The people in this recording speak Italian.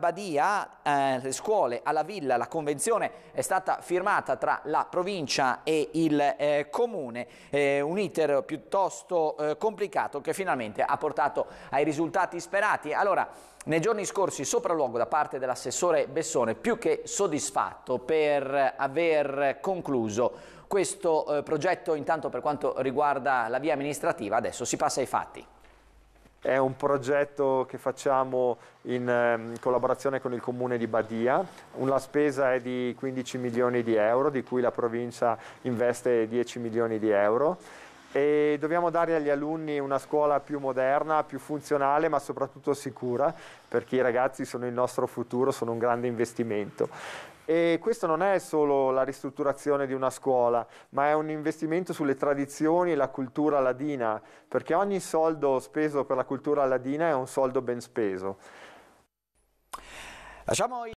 Badia, eh, le scuole alla villa, la convenzione è stata firmata tra la provincia e il eh, comune, eh, un iter piuttosto eh, complicato che finalmente ha portato ai risultati sperati. Allora, nei giorni scorsi sopralluogo da parte dell'assessore Bessone più che soddisfatto per aver concluso questo eh, progetto intanto per quanto riguarda la via amministrativa, adesso si passa ai fatti è un progetto che facciamo in ehm, collaborazione con il comune di Badia, la spesa è di 15 milioni di euro, di cui la provincia investe 10 milioni di euro e dobbiamo dare agli alunni una scuola più moderna, più funzionale ma soprattutto sicura perché i ragazzi sono il nostro futuro, sono un grande investimento. E questo non è solo la ristrutturazione di una scuola, ma è un investimento sulle tradizioni e la cultura ladina, perché ogni soldo speso per la cultura ladina è un soldo ben speso. Lasciamo